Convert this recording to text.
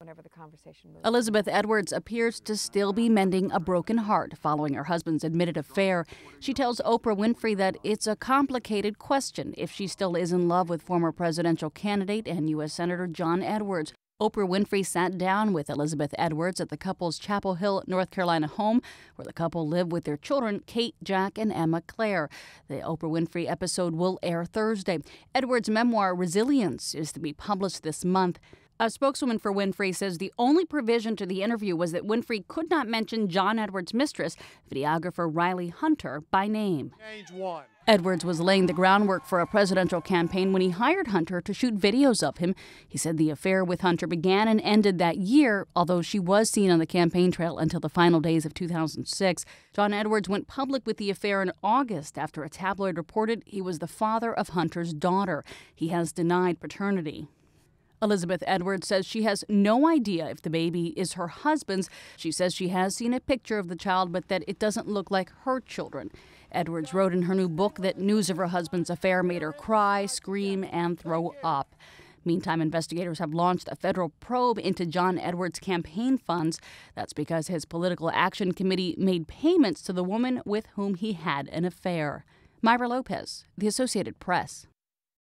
whenever the conversation moves. Elizabeth Edwards appears to still be mending a broken heart following her husband's admitted affair. She tells Oprah Winfrey that it's a complicated question if she still is in love with former presidential candidate and U.S. Senator John Edwards. Oprah Winfrey sat down with Elizabeth Edwards at the couple's Chapel Hill, North Carolina home, where the couple live with their children, Kate, Jack, and Emma Claire. The Oprah Winfrey episode will air Thursday. Edwards' memoir, Resilience, is to be published this month. A spokeswoman for Winfrey says the only provision to the interview was that Winfrey could not mention John Edwards' mistress, videographer Riley Hunter, by name. Edwards was laying the groundwork for a presidential campaign when he hired Hunter to shoot videos of him. He said the affair with Hunter began and ended that year, although she was seen on the campaign trail until the final days of 2006. John Edwards went public with the affair in August after a tabloid reported he was the father of Hunter's daughter. He has denied paternity. Elizabeth Edwards says she has no idea if the baby is her husband's. She says she has seen a picture of the child, but that it doesn't look like her children. Edwards wrote in her new book that news of her husband's affair made her cry, scream, and throw up. Meantime, investigators have launched a federal probe into John Edwards' campaign funds. That's because his political action committee made payments to the woman with whom he had an affair. Myra Lopez, The Associated Press.